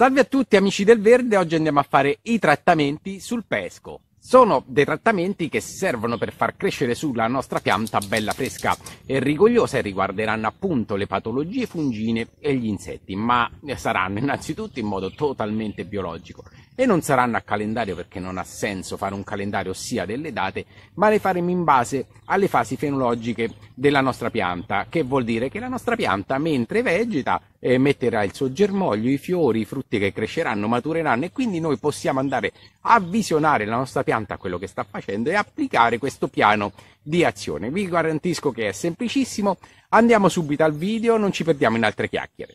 Salve a tutti amici del verde, oggi andiamo a fare i trattamenti sul pesco. Sono dei trattamenti che servono per far crescere sulla nostra pianta bella fresca e rigogliosa e riguarderanno appunto le patologie fungine e gli insetti, ma saranno innanzitutto in modo totalmente biologico e non saranno a calendario perché non ha senso fare un calendario ossia delle date, ma le faremo in base alle fasi fenologiche della nostra pianta, che vuol dire che la nostra pianta mentre vegeta eh, metterà il suo germoglio, i fiori, i frutti che cresceranno, matureranno e quindi noi possiamo andare a visionare la nostra pianta, quello che sta facendo e applicare questo piano di azione. Vi garantisco che è semplicissimo, andiamo subito al video, non ci perdiamo in altre chiacchiere.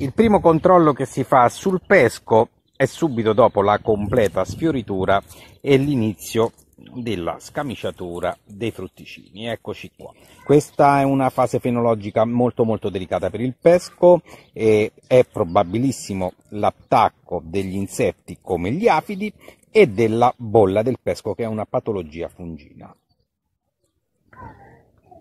Il primo controllo che si fa sul pesco è subito dopo la completa sfioritura e l'inizio della scamiciatura dei frutticini. Eccoci qua. Questa è una fase fenologica molto molto delicata per il pesco e è probabilissimo l'attacco degli insetti come gli afidi e della bolla del pesco che è una patologia fungina.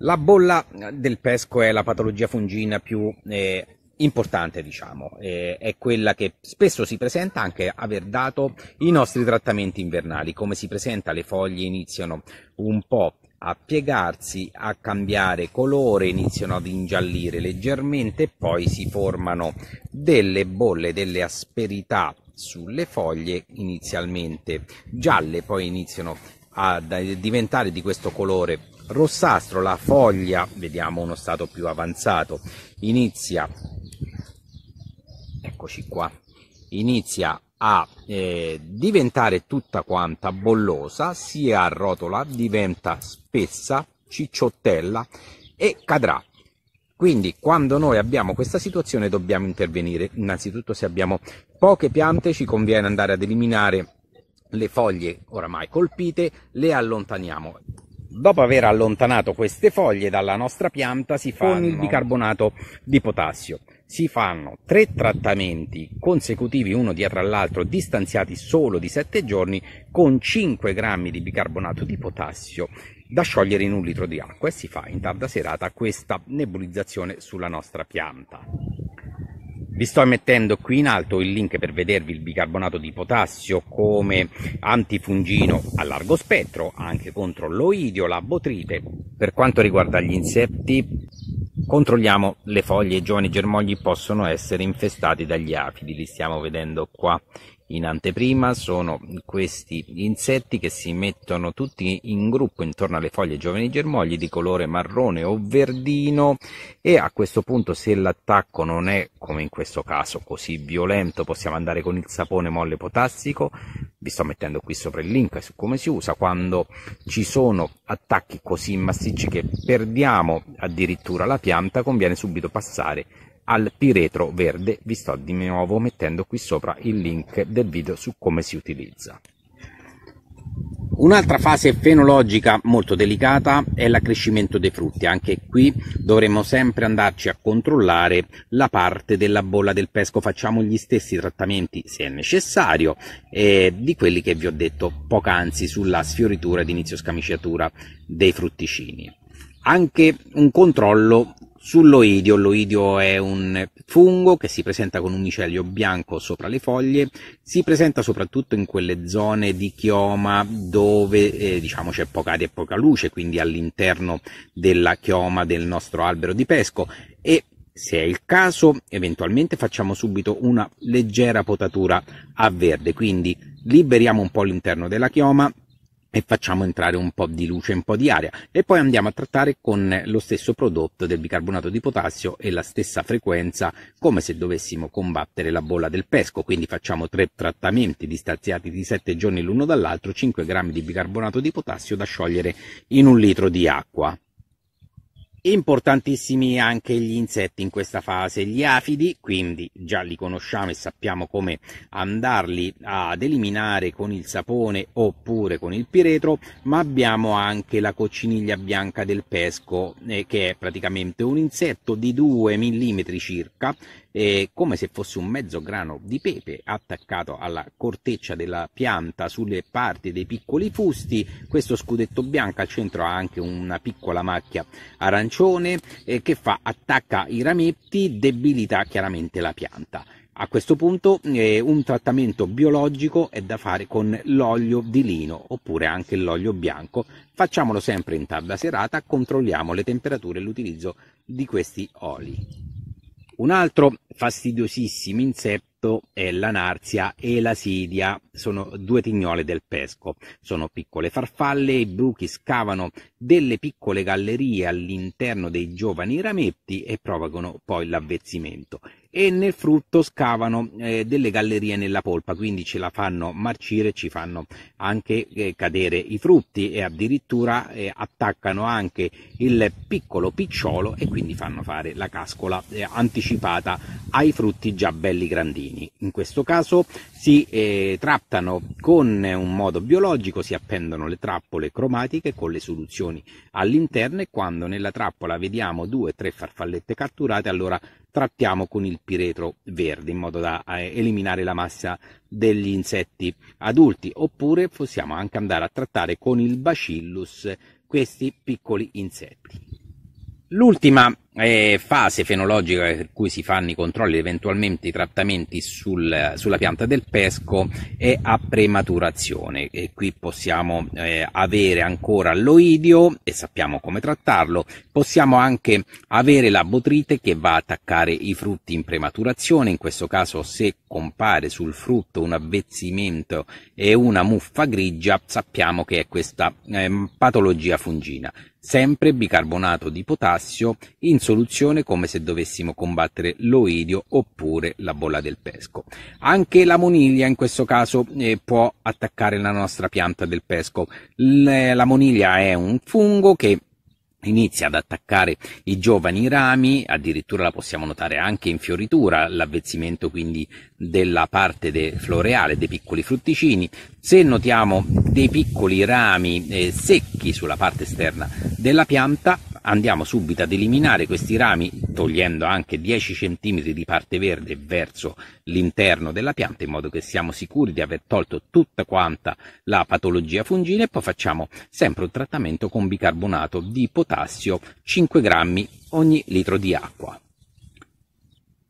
La bolla del pesco è la patologia fungina più eh, importante, diciamo, è quella che spesso si presenta anche aver dato i nostri trattamenti invernali. Come si presenta, le foglie iniziano un po' a piegarsi, a cambiare colore, iniziano ad ingiallire leggermente e poi si formano delle bolle, delle asperità sulle foglie inizialmente gialle, poi iniziano a diventare di questo colore rossastro, la foglia, vediamo uno stato più avanzato, inizia eccoci qua, inizia a eh, diventare tutta quanta bollosa, si arrotola, diventa spessa, cicciottella e cadrà. Quindi quando noi abbiamo questa situazione dobbiamo intervenire. Innanzitutto se abbiamo poche piante ci conviene andare ad eliminare le foglie oramai colpite, le allontaniamo. Dopo aver allontanato queste foglie dalla nostra pianta si fa con il bicarbonato di potassio si fanno tre trattamenti consecutivi uno dietro l'altro distanziati solo di 7 giorni con 5 grammi di bicarbonato di potassio da sciogliere in un litro di acqua e si fa in tarda serata questa nebulizzazione sulla nostra pianta. Vi sto mettendo qui in alto il link per vedervi il bicarbonato di potassio come antifungino a largo spettro, anche contro l'oidio, la botrite. Per quanto riguarda gli insetti, Controlliamo le foglie, i giovani germogli possono essere infestati dagli afidi, li stiamo vedendo qua in anteprima, sono questi insetti che si mettono tutti in gruppo intorno alle foglie giovani germogli di colore marrone o verdino e a questo punto se l'attacco non è come in questo caso così violento possiamo andare con il sapone molle potassico vi sto mettendo qui sopra il link su come si usa, quando ci sono attacchi così massicci che perdiamo addirittura la pianta, conviene subito passare al piretro verde, vi sto di nuovo mettendo qui sopra il link del video su come si utilizza. Un'altra fase fenologica molto delicata è l'accrescimento dei frutti, anche qui dovremmo sempre andarci a controllare la parte della bolla del pesco, facciamo gli stessi trattamenti se è necessario eh, di quelli che vi ho detto poc'anzi sulla sfioritura ed inizio scamiciatura dei frutticini. Anche un controllo Sull'oidio, l'oidio è un fungo che si presenta con un micelio bianco sopra le foglie, si presenta soprattutto in quelle zone di chioma dove eh, diciamo c'è poca aria e poca luce, quindi all'interno della chioma del nostro albero di pesco e se è il caso eventualmente facciamo subito una leggera potatura a verde, quindi liberiamo un po' l'interno della chioma, e facciamo entrare un po' di luce, un po' di aria e poi andiamo a trattare con lo stesso prodotto del bicarbonato di potassio e la stessa frequenza come se dovessimo combattere la bolla del pesco, quindi facciamo tre trattamenti distanziati di 7 giorni l'uno dall'altro, 5 grammi di bicarbonato di potassio da sciogliere in un litro di acqua. Importantissimi anche gli insetti in questa fase, gli afidi, quindi già li conosciamo e sappiamo come andarli ad eliminare con il sapone oppure con il piretro, ma abbiamo anche la cocciniglia bianca del pesco eh, che è praticamente un insetto di 2 mm circa, eh, come se fosse un mezzo grano di pepe attaccato alla corteccia della pianta sulle parti dei piccoli fusti, questo scudetto bianco al centro ha anche una piccola macchia arancione piccione eh, che fa, attacca i rametti, debilita chiaramente la pianta. A questo punto eh, un trattamento biologico è da fare con l'olio di lino oppure anche l'olio bianco. Facciamolo sempre in tarda serata, controlliamo le temperature e l'utilizzo di questi oli. Un altro fastidiosissimo insetto questo è la narzia e la sidia, sono due tignole del pesco. Sono piccole farfalle, i bruchi scavano delle piccole gallerie all'interno dei giovani rametti e provocano poi l'avvezzimento. E nel frutto scavano eh, delle gallerie nella polpa, quindi ce la fanno marcire, ci fanno anche eh, cadere i frutti e addirittura eh, attaccano anche il piccolo picciolo e quindi fanno fare la cascola eh, anticipata ai frutti già belli grandini bambini. In questo caso si eh, trattano con eh, un modo biologico, si appendono le trappole cromatiche con le soluzioni all'interno e quando nella trappola vediamo due o tre farfallette catturate allora trattiamo con il piretro verde in modo da eh, eliminare la massa degli insetti adulti oppure possiamo anche andare a trattare con il bacillus questi piccoli insetti. L'ultima eh, fase fenologica per cui si fanno i controlli ed eventualmente i trattamenti sul, sulla pianta del pesco è a prematurazione e qui possiamo eh, avere ancora l'oidio e sappiamo come trattarlo, possiamo anche avere la botrite che va a attaccare i frutti in prematurazione, in questo caso se compare sul frutto un avvezzimento e una muffa grigia sappiamo che è questa eh, patologia fungina sempre bicarbonato di potassio in soluzione come se dovessimo combattere l'oidio oppure la bolla del pesco. Anche la moniglia in questo caso eh, può attaccare la nostra pianta del pesco. L- la moniglia è un fungo che inizia ad attaccare i giovani rami, addirittura la possiamo notare anche in fioritura, l'avvezzimento quindi della parte de floreale dei piccoli frutticini, se notiamo dei piccoli rami eh, secchi sulla parte esterna della pianta, andiamo subito ad eliminare questi rami togliendo anche 10 cm di parte verde verso l'interno della pianta in modo che siamo sicuri di aver tolto tutta quanta la patologia fungina e poi facciamo sempre un trattamento con bicarbonato di potassio 5 grammi ogni litro di acqua.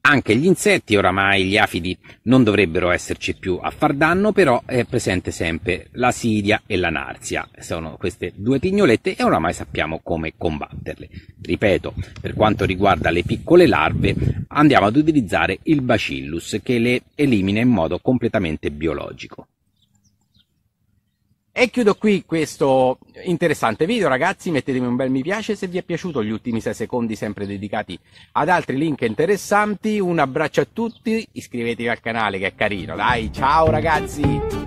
Anche gli insetti, oramai gli afidi non dovrebbero esserci più a far danno, però è presente sempre la Siria e la narzia. Sono queste due pignolette e oramai sappiamo come combatterle. Ripeto, per quanto riguarda le piccole larve, andiamo ad utilizzare il bacillus che le elimina in modo completamente biologico. E chiudo qui questo interessante video, ragazzi. Mettetemi un bel mi piace se vi è piaciuto. Gli ultimi 6 secondi sempre dedicati ad altri link interessanti. Un abbraccio a tutti, iscrivetevi al canale che è carino. Dai, ciao ragazzi!